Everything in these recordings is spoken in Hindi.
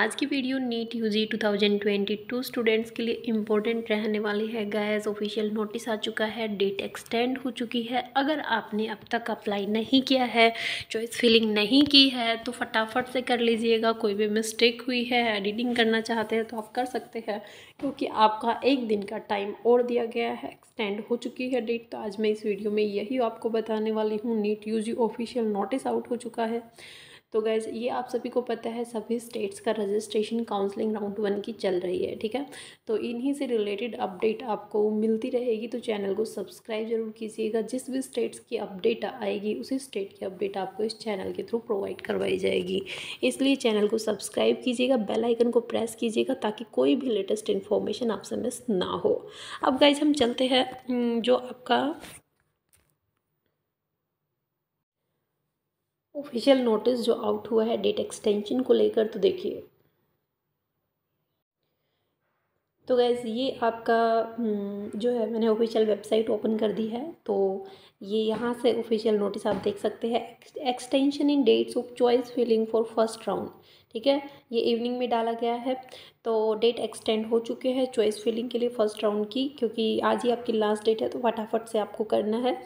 आज की वीडियो नीट यूजी 2022 स्टूडेंट्स के लिए इम्पोर्टेंट रहने वाली है गैस ऑफिशियल नोटिस आ चुका है डेट एक्सटेंड हो चुकी है अगर आपने अब तक अप्लाई नहीं किया है चॉइस फिलिंग नहीं की है तो फटाफट से कर लीजिएगा कोई भी मिस्टेक हुई है एडिटिंग करना चाहते हैं तो आप कर सकते हैं क्योंकि आपका एक दिन का टाइम और दिया गया है एक्सटेंड हो चुकी है डेट तो आज मैं इस वीडियो में यही आपको बताने वाली हूँ NEET U official notice out हो चुका है तो गैज़ ये आप सभी को पता है सभी स्टेट्स का रजिस्ट्रेशन काउंसलिंग राउंड वन की चल रही है ठीक है तो इन्हीं से रिलेटेड अपडेट आपको मिलती रहेगी तो चैनल को सब्सक्राइब जरूर कीजिएगा जिस भी स्टेट्स की अपडेट आएगी उसी स्टेट की अपडेट आपको इस चैनल के थ्रू प्रोवाइड करवाई जाएगी इसलिए चैनल को सब्सक्राइब कीजिएगा बेल आइकन को प्रेस कीजिएगा ताकि कोई भी लेटेस्ट इन्फॉर्मेशन आपसे मिस ना हो अब गाइज हम चलते हैं जो आपका ऑफिशियल नोटिस जो आउट हुआ है डेट एक्सटेंशन को लेकर तो देखिए तो गैस ये आपका हम्म, जो है मैंने ऑफिशियल वेबसाइट ओपन कर दी है तो ये यहाँ से ऑफिशियल नोटिस आप देख सकते हैं extension in dates of choice filling for first round ठीक है ये इवनिंग में डाला गया है तो डेट एक्सटेंड हो चुके हैं चॉइस फिलिंग के लिए फर्स्ट राउंड की क्योंकि आज ही आपकी लास्ट डेट है तो फटाफट से आपको करना है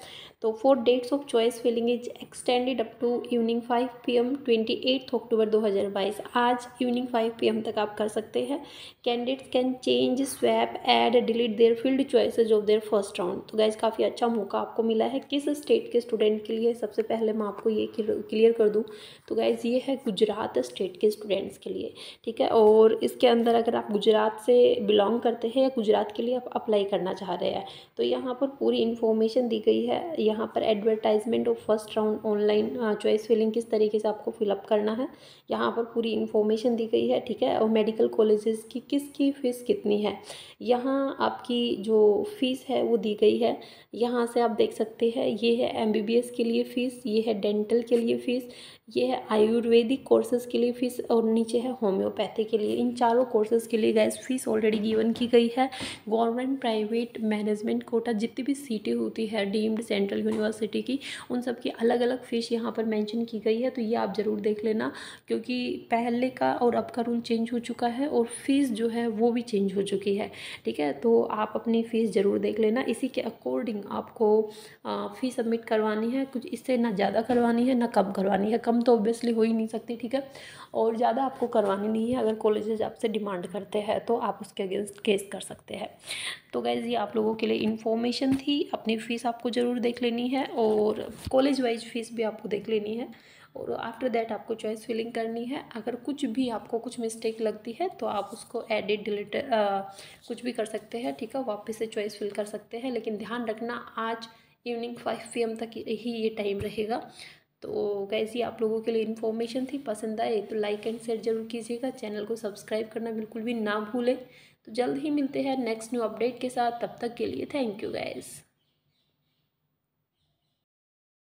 तो for dates of choice filling is extended up to evening five P M twenty eighth October दो हज़ार बाईस आज इवनिंग फाइव पी एम तक आप कर सकते हैं candidates can change swap add delete their filled choices of their first round तो गाइज काफ़ी अच्छा मौका आपको मिला है किस स्टेट के स्टूडेंट के लिए सबसे पहले मैं आपको ये क्लियर कर दूँ तो गाइज़ ये है गुजरात स्टेट के स्टूडेंट्स के लिए ठीक है और इसके अंदर अगर आप गुजरात से बिलोंग करते हैं या गुजरात के लिए आप अप्लाई करना चाह रहे हैं तो यहाँ पर पूरी इन्फॉर्मेशन दी गई है यहाँ पर एडवर्टाइजमेंट और first round online choice filling किस तरीके से आपको फिलअप करना है यहाँ पर पूरी इन्फॉर्मेशन दी गई है ठीक है और मेडिकल कॉलेजेस की किसकी फ़ीस कितनी है यहाँ आपकी जो फ़ीस है वो दी गई है यहाँ से आप देख सकते हैं ये है एम के लिए फ़ीस ये है डेंटल के लिए फ़ीस ये है आयुर्वेदिक कोर्सेज़ के लिए फ़ीस और नीचे है होम्योपैथी के लिए इन चारों कोर्सेज़ के लिए गैस फ़ीस ऑलरेडी गिवन की गई है गवर्नमेंट प्राइवेट मैनेजमेंट कोटा जितनी भी सीटें होती है डीम्ड सेंट्रल सेंट्रल यूनिवर्सिटी की उन सब की अलग अलग फीस यहाँ पर मेंशन की गई है तो ये आप ज़रूर देख लेना क्योंकि पहले का और अब का रूल चेंज हो चुका है और फ़ीस जो है वो भी चेंज हो चुकी है ठीक है तो आप अपनी फ़ीस ज़रूर देख लेना इसी के अकॉर्डिंग आपको फ़ीस सबमिट करवानी है कुछ इससे ना ज़्यादा करवानी है ना कम करवानी है कम तो ऑब्वियसली हो ही नहीं सकती ठीक है और ज़्यादा आपको करवानी नहीं है अगर कॉलेजेज आपसे डिमांड करते हैं तो आप उसके अगेंस्ट केस कर सकते हैं तो गैज़ ये आप लोगों के लिए इन्फॉर्मेशन थी अपनी फ़ीस आपको ज़रूर देख लेनी है और कॉलेज वाइज फ़ीस भी आपको देख लेनी है और आफ्टर दैट आपको चॉइस फिलिंग करनी है अगर कुछ भी आपको कुछ मिस्टेक लगती है तो आप उसको एडिट डिलीट कुछ भी कर सकते हैं ठीक है वापस से चॉइस फिल कर सकते हैं लेकिन ध्यान रखना आज इवनिंग फाइव पी तक ही ये टाइम रहेगा तो कैसी आप लोगों के लिए इन्फॉर्मेशन थी पसंद आए तो लाइक एंड शेयर जरूर कीजिएगा चैनल को सब्सक्राइब करना बिल्कुल भी ना भूलें तो जल्द ही मिलते हैं नेक्स्ट न्यू अपडेट के साथ तब तक के लिए थैंक यू गाइज़